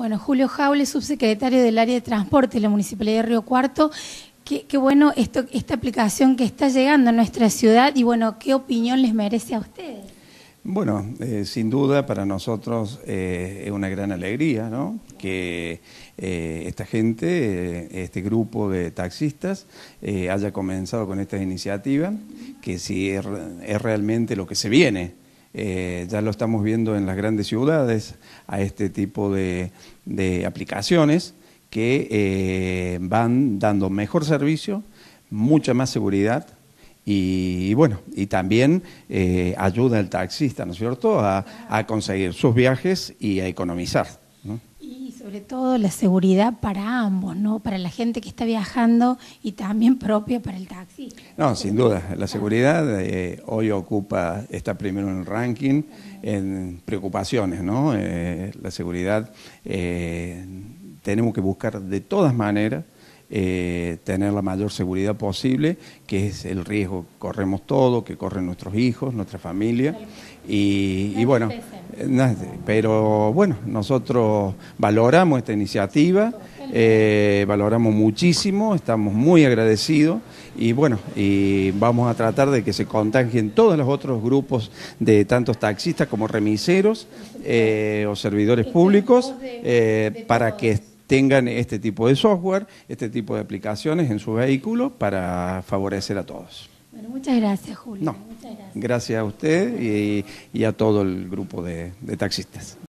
Bueno, Julio Jaule, subsecretario del área de transporte de la Municipalidad de Río Cuarto. Qué, bueno esto, esta aplicación que está llegando a nuestra ciudad y bueno, ¿qué opinión les merece a ustedes? Bueno, eh, sin duda para nosotros eh, es una gran alegría ¿no? que eh, esta gente, este grupo de taxistas haya comenzado con esta iniciativa, que si es realmente lo que se viene, eh, ya lo estamos viendo en las grandes ciudades, a este tipo de, aplicaciones que eh, van dando mejor servicio, mucha más seguridad y, bueno, y también eh, ayuda al taxista, ¿no es cierto?, a conseguir sus viajes y a economizar sobre todo la seguridad para ambos, ¿no? Para la gente que está viajando y también propia para el taxi. No, sin duda. La seguridad eh, hoy ocupa, está primero en el ranking, en preocupaciones, ¿no? Eh, la seguridad eh, tenemos que buscar de todas maneras tener la mayor seguridad posible, que es el riesgo que corremos todos, que corren nuestros hijos, nuestra familia. y bueno, pero bueno, nosotros valoramos esta iniciativa, eh, valoramos muchísimo, estamos muy agradecidos y bueno, y vamos a tratar de que se contagien todos los otros grupos de tantos taxistas como remiseros eh, o servidores públicos eh, para que tengan este tipo de software, este tipo de aplicaciones en su vehículo para favorecer a todos. Muchas gracias, Julio. No. Muchas gracias. gracias. a usted y, a todo el grupo de taxistas.